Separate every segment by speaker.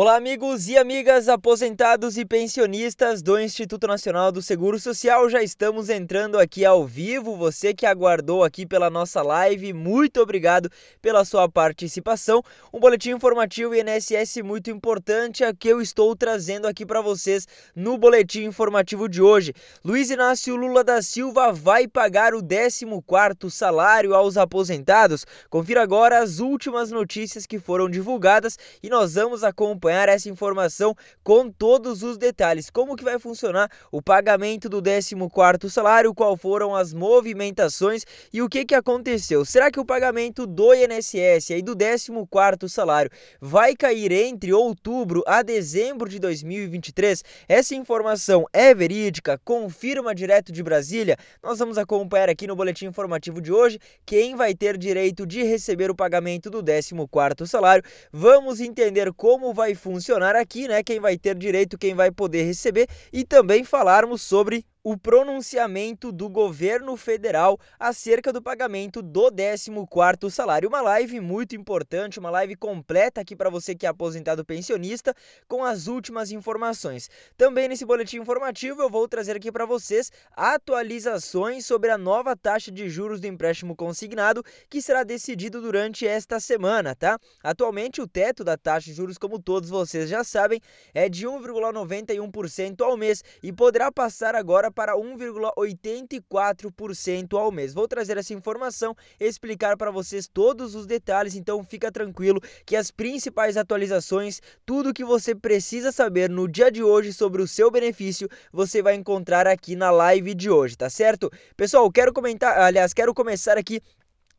Speaker 1: Olá, amigos e amigas, aposentados e pensionistas do Instituto Nacional do Seguro Social. Já estamos entrando aqui ao vivo. Você que aguardou aqui pela nossa live, muito obrigado pela sua participação. Um boletim informativo INSS muito importante é que eu estou trazendo aqui para vocês no boletim informativo de hoje. Luiz Inácio Lula da Silva vai pagar o 14 salário aos aposentados. Confira agora as últimas notícias que foram divulgadas e nós vamos acompanhar acompanhar essa informação com todos os detalhes. Como que vai funcionar o pagamento do 14º salário, qual foram as movimentações e o que, que aconteceu. Será que o pagamento do INSS e do 14º salário vai cair entre outubro a dezembro de 2023? Essa informação é verídica? Confirma direto de Brasília? Nós vamos acompanhar aqui no boletim informativo de hoje quem vai ter direito de receber o pagamento do 14º salário. Vamos entender como vai funcionar aqui, né? Quem vai ter direito, quem vai poder receber e também falarmos sobre o pronunciamento do governo federal acerca do pagamento do 14º salário. Uma live muito importante, uma live completa aqui para você que é aposentado pensionista, com as últimas informações. Também nesse boletim informativo eu vou trazer aqui para vocês atualizações sobre a nova taxa de juros do empréstimo consignado que será decidido durante esta semana, tá? Atualmente o teto da taxa de juros, como todos vocês já sabem, é de 1,91% ao mês e poderá passar agora para 1,84% ao mês. Vou trazer essa informação, explicar para vocês todos os detalhes, então fica tranquilo que as principais atualizações, tudo que você precisa saber no dia de hoje sobre o seu benefício, você vai encontrar aqui na live de hoje, tá certo? Pessoal, quero comentar, aliás, quero começar aqui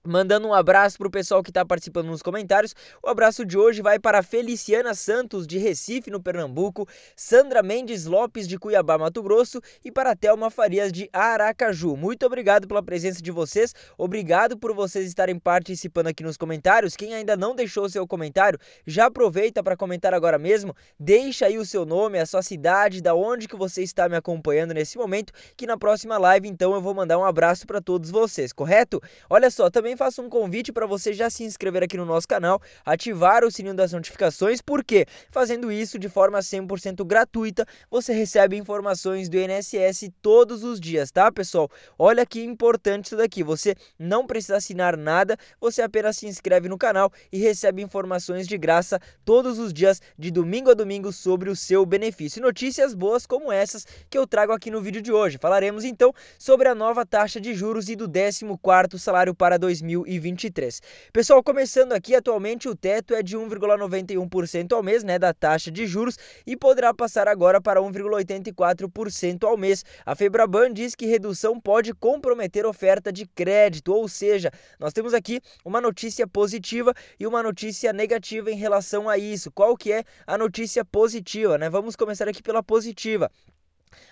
Speaker 1: Mandando um abraço para o pessoal que está participando nos comentários. O abraço de hoje vai para Feliciana Santos, de Recife, no Pernambuco, Sandra Mendes Lopes, de Cuiabá, Mato Grosso, e para Thelma Farias, de Aracaju. Muito obrigado pela presença de vocês, obrigado por vocês estarem participando aqui nos comentários. Quem ainda não deixou seu comentário, já aproveita para comentar agora mesmo. Deixa aí o seu nome, a sua cidade, da onde que você está me acompanhando nesse momento, que na próxima live, então, eu vou mandar um abraço para todos vocês, correto? Olha só, também também faço um convite para você já se inscrever aqui no nosso canal, ativar o sininho das notificações, porque fazendo isso de forma 100% gratuita, você recebe informações do INSS todos os dias, tá, pessoal? Olha que importante isso daqui. Você não precisa assinar nada, você apenas se inscreve no canal e recebe informações de graça todos os dias, de domingo a domingo, sobre o seu benefício. Notícias boas como essas que eu trago aqui no vídeo de hoje. Falaremos então sobre a nova taxa de juros e do 14º salário para 2020 2023. Pessoal, começando aqui, atualmente o teto é de 1,91% ao mês, né, da taxa de juros e poderá passar agora para 1,84% ao mês. A Febraban diz que redução pode comprometer oferta de crédito, ou seja, nós temos aqui uma notícia positiva e uma notícia negativa em relação a isso. Qual que é a notícia positiva, né? Vamos começar aqui pela positiva.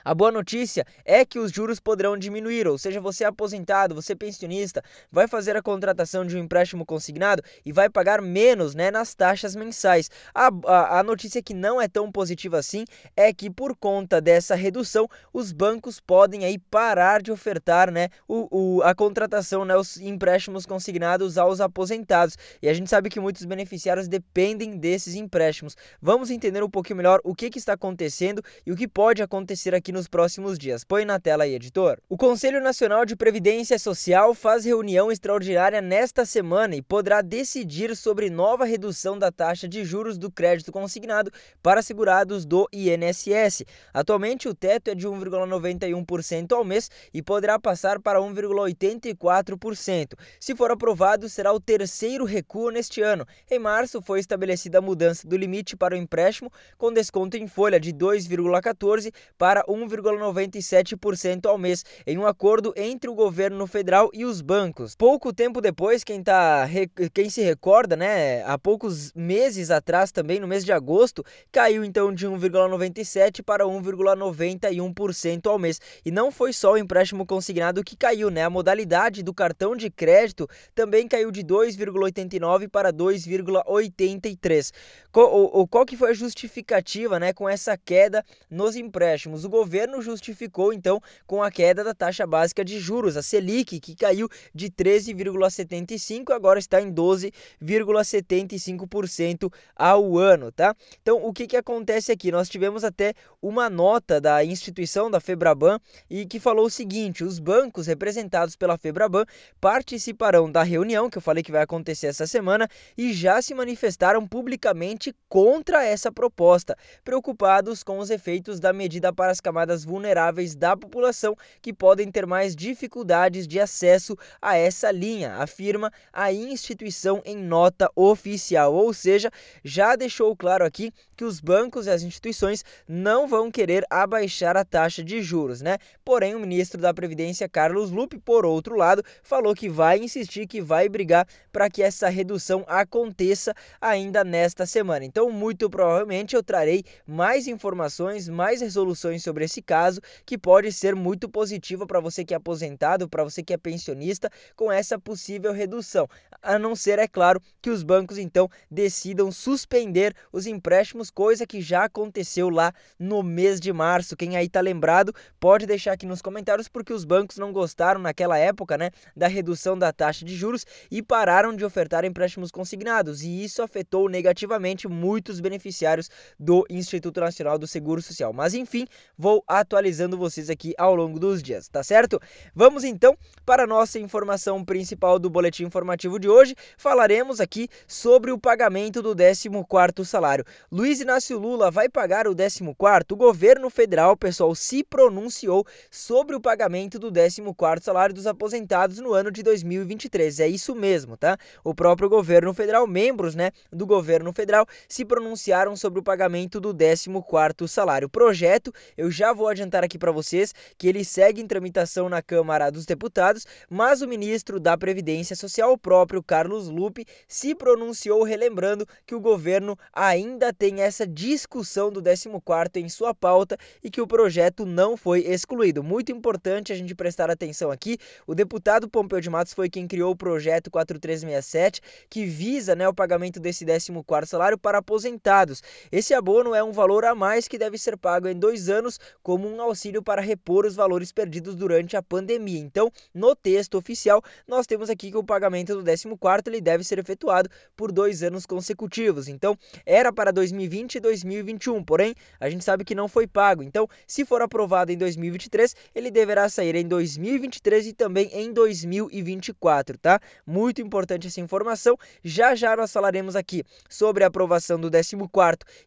Speaker 1: A boa notícia é que os juros poderão diminuir, ou seja, você é aposentado, você é pensionista, vai fazer a contratação de um empréstimo consignado e vai pagar menos né, nas taxas mensais. A, a, a notícia que não é tão positiva assim é que por conta dessa redução, os bancos podem aí parar de ofertar né, o, o, a contratação, né, os empréstimos consignados aos aposentados. E a gente sabe que muitos beneficiários dependem desses empréstimos. Vamos entender um pouquinho melhor o que, que está acontecendo e o que pode acontecer aqui nos próximos dias. Põe na tela aí, editor. O Conselho Nacional de Previdência Social faz reunião extraordinária nesta semana e poderá decidir sobre nova redução da taxa de juros do crédito consignado para segurados do INSS. Atualmente, o teto é de 1,91% ao mês e poderá passar para 1,84%. Se for aprovado, será o terceiro recuo neste ano. Em março, foi estabelecida a mudança do limite para o empréstimo com desconto em folha de 2,14 para para 1,97% ao mês, em um acordo entre o governo federal e os bancos. Pouco tempo depois, quem, tá, quem se recorda, né, há poucos meses atrás também, no mês de agosto, caiu então de 1,97% para 1,91% ao mês. E não foi só o empréstimo consignado que caiu, né? A modalidade do cartão de crédito também caiu de 2,89 para 2,83. Qual, qual que foi a justificativa, né, com essa queda nos empréstimos? o governo justificou então com a queda da taxa básica de juros, a Selic, que caiu de 13,75 agora está em 12,75% ao ano, tá? Então, o que que acontece aqui? Nós tivemos até uma nota da instituição da Febraban e que falou o seguinte: os bancos representados pela Febraban participarão da reunião que eu falei que vai acontecer essa semana e já se manifestaram publicamente contra essa proposta, preocupados com os efeitos da medida para as camadas vulneráveis da população que podem ter mais dificuldades de acesso a essa linha, afirma a instituição em nota oficial. Ou seja, já deixou claro aqui que os bancos e as instituições não vão querer abaixar a taxa de juros, né? Porém, o ministro da Previdência, Carlos Lupe, por outro lado, falou que vai insistir, que vai brigar para que essa redução aconteça ainda nesta semana. Então, muito provavelmente, eu trarei mais informações, mais resoluções sobre esse caso, que pode ser muito positiva para você que é aposentado, para você que é pensionista, com essa possível redução. A não ser, é claro, que os bancos então decidam suspender os empréstimos, coisa que já aconteceu lá no mês de março. Quem aí está lembrado, pode deixar aqui nos comentários, porque os bancos não gostaram naquela época né, da redução da taxa de juros e pararam de ofertar empréstimos consignados, e isso afetou negativamente muitos beneficiários do Instituto Nacional do Seguro Social. Mas enfim, vou atualizando vocês aqui ao longo dos dias, tá certo? Vamos então para a nossa informação principal do boletim informativo de hoje. Falaremos aqui sobre o pagamento do 14º salário. Luiz Inácio Lula vai pagar o 14º? O governo federal, pessoal, se pronunciou sobre o pagamento do 14º salário dos aposentados no ano de 2023. É isso mesmo, tá? O próprio governo federal, membros, né, do governo federal se pronunciaram sobre o pagamento do 14º salário. O projeto, eu eu já vou adiantar aqui para vocês que ele segue em tramitação na Câmara dos Deputados, mas o ministro da Previdência Social, o próprio Carlos Lupe, se pronunciou relembrando que o governo ainda tem essa discussão do 14 em sua pauta e que o projeto não foi excluído. Muito importante a gente prestar atenção aqui. O deputado Pompeu de Matos foi quem criou o projeto 4367, que visa né, o pagamento desse 14 salário para aposentados. Esse abono é um valor a mais que deve ser pago em dois anos como um auxílio para repor os valores perdidos durante a pandemia. Então, no texto oficial, nós temos aqui que o pagamento do 14 ele deve ser efetuado por dois anos consecutivos. Então, era para 2020 e 2021, porém, a gente sabe que não foi pago. Então, se for aprovado em 2023, ele deverá sair em 2023 e também em 2024, tá? Muito importante essa informação. Já já nós falaremos aqui sobre a aprovação do 14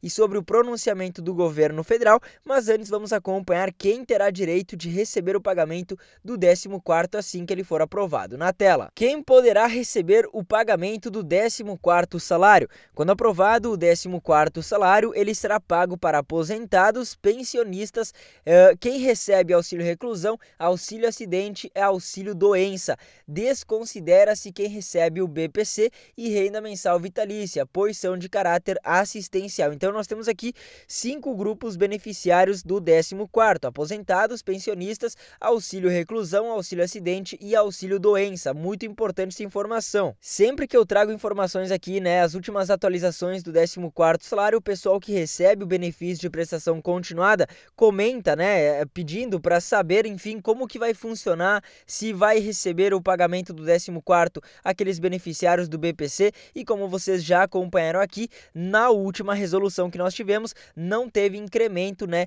Speaker 1: e sobre o pronunciamento do governo federal, mas antes vamos vamos acompanhar quem terá direito de receber o pagamento do 14º assim que ele for aprovado na tela. Quem poderá receber o pagamento do 14º salário? Quando aprovado o 14º salário, ele será pago para aposentados, pensionistas, eh, quem recebe auxílio reclusão, auxílio acidente e é auxílio doença. Desconsidera-se quem recebe o BPC e renda mensal vitalícia, pois são de caráter assistencial. Então nós temos aqui cinco grupos beneficiários do 14º, aposentados, pensionistas, auxílio reclusão, auxílio acidente e auxílio doença. Muito importante essa informação. Sempre que eu trago informações aqui, né, as últimas atualizações do 14º salário, o pessoal que recebe o benefício de prestação continuada comenta, né, é, é, pedindo para saber, enfim, como que vai funcionar, se vai receber o pagamento do 14º aqueles beneficiários do BPC e como vocês já acompanharam aqui, na última resolução que nós tivemos, não teve incremento, né,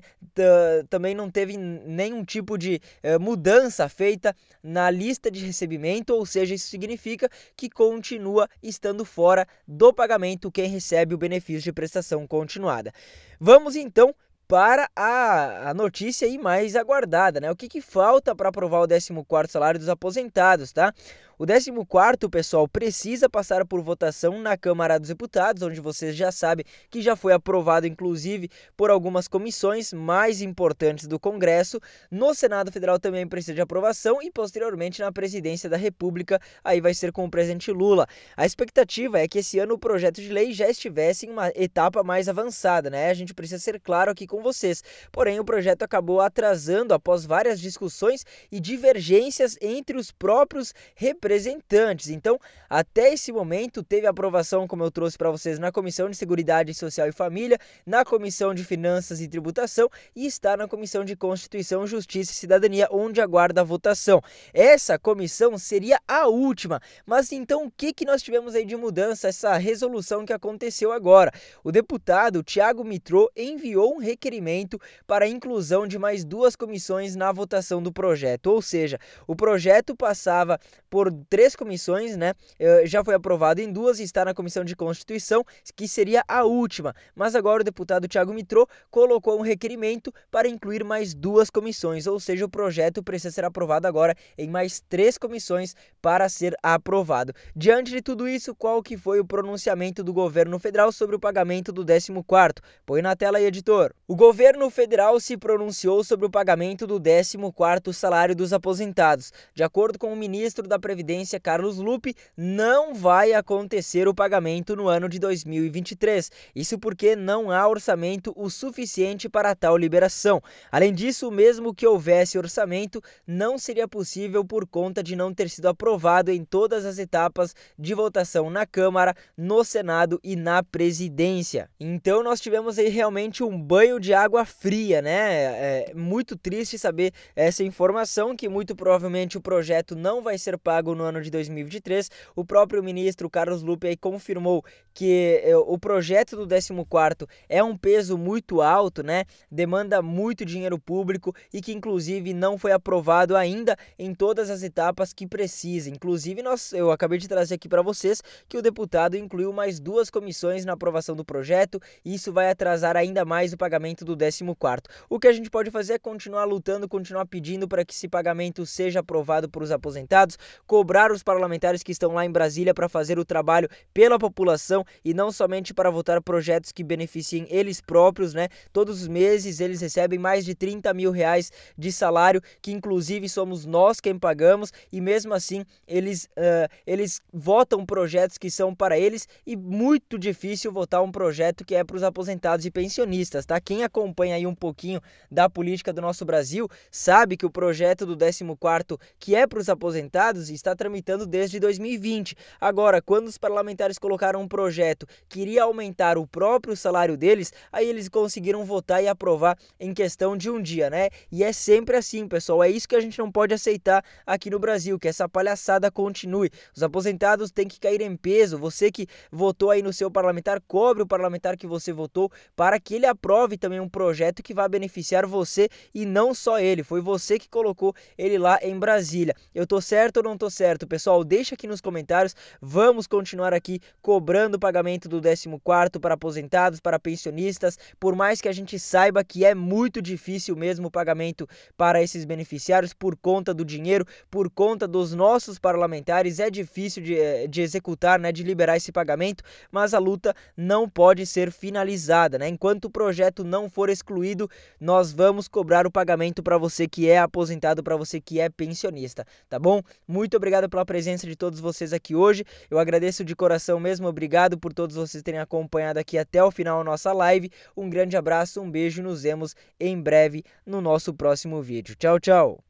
Speaker 1: também não teve nenhum tipo de uh, mudança feita na lista de recebimento, ou seja, isso significa que continua estando fora do pagamento quem recebe o benefício de prestação continuada. Vamos então para a, a, notícia aí mais aguardada, né? O que, que falta para aprovar o 14 salário dos aposentados, tá? O 14 pessoal, precisa passar por votação na Câmara dos Deputados, onde vocês já sabem que já foi aprovado, inclusive, por algumas comissões mais importantes do Congresso. No Senado Federal também precisa de aprovação e, posteriormente, na Presidência da República, aí vai ser com o presidente Lula. A expectativa é que esse ano o projeto de lei já estivesse em uma etapa mais avançada, né? A gente precisa ser claro aqui com vocês. Porém, o projeto acabou atrasando após várias discussões e divergências entre os próprios representantes representantes. Então, até esse momento, teve aprovação, como eu trouxe para vocês, na Comissão de Seguridade Social e Família, na Comissão de Finanças e Tributação e está na Comissão de Constituição, Justiça e Cidadania, onde aguarda a votação. Essa comissão seria a última, mas então o que, que nós tivemos aí de mudança, essa resolução que aconteceu agora? O deputado Tiago Mitrô enviou um requerimento para a inclusão de mais duas comissões na votação do projeto, ou seja, o projeto passava por três comissões, né? Eh, já foi aprovado em duas e está na Comissão de Constituição, que seria a última. Mas agora o deputado Tiago Mitrô colocou um requerimento para incluir mais duas comissões, ou seja, o projeto precisa ser aprovado agora em mais três comissões para ser aprovado. Diante de tudo isso, qual que foi o pronunciamento do governo federal sobre o pagamento do 14º? Põe na tela aí, editor. O governo federal se pronunciou sobre o pagamento do 14º salário dos aposentados. De acordo com o ministro da Previdência Previdência Carlos Lupe, não vai acontecer o pagamento no ano de 2023. Isso porque não há orçamento o suficiente para tal liberação. Além disso, mesmo que houvesse orçamento, não seria possível por conta de não ter sido aprovado em todas as etapas de votação na Câmara, no Senado e na presidência. Então nós tivemos aí realmente um banho de água fria, né? É, é muito triste saber essa informação que muito provavelmente o projeto não vai ser pago no ano de 2023. O próprio ministro Carlos Lupe confirmou que eh, o projeto do 14 é um peso muito alto, né? Demanda muito dinheiro público e que inclusive não foi aprovado ainda em todas as etapas que precisa. Inclusive nós, eu acabei de trazer aqui para vocês que o deputado incluiu mais duas comissões na aprovação do projeto e isso vai atrasar ainda mais o pagamento do 14 O que a gente pode fazer é continuar lutando, continuar pedindo para que esse pagamento seja aprovado para os aposentados, como cobrar os parlamentares que estão lá em Brasília para fazer o trabalho pela população e não somente para votar projetos que beneficiem eles próprios, né? Todos os meses eles recebem mais de 30 mil reais de salário, que inclusive somos nós quem pagamos, e mesmo assim eles, uh, eles votam projetos que são para eles e muito difícil votar um projeto que é para os aposentados e pensionistas, tá? Quem acompanha aí um pouquinho da política do nosso Brasil sabe que o projeto do 14 que é para os aposentados está tramitando desde 2020. Agora, quando os parlamentares colocaram um projeto que iria aumentar o próprio salário deles, aí eles conseguiram votar e aprovar em questão de um dia, né? E é sempre assim, pessoal. É isso que a gente não pode aceitar aqui no Brasil, que essa palhaçada continue. Os aposentados têm que cair em peso. Você que votou aí no seu parlamentar, cobre o parlamentar que você votou para que ele aprove também um projeto que vai beneficiar você e não só ele. Foi você que colocou ele lá em Brasília. Eu tô certo ou não tô certo? certo, pessoal? Deixa aqui nos comentários. Vamos continuar aqui cobrando o pagamento do 14 para aposentados, para pensionistas, por mais que a gente saiba que é muito difícil mesmo o pagamento para esses beneficiários por conta do dinheiro, por conta dos nossos parlamentares, é difícil de, eh, de executar, né, de liberar esse pagamento, mas a luta não pode ser finalizada, né? Enquanto o projeto não for excluído, nós vamos cobrar o pagamento para você que é aposentado, para você que é pensionista, tá bom? Muito obrigado obrigado pela presença de todos vocês aqui hoje. Eu agradeço de coração mesmo, obrigado por todos vocês terem acompanhado aqui até o final a nossa live. Um grande abraço, um beijo, nos vemos em breve no nosso próximo vídeo. Tchau, tchau!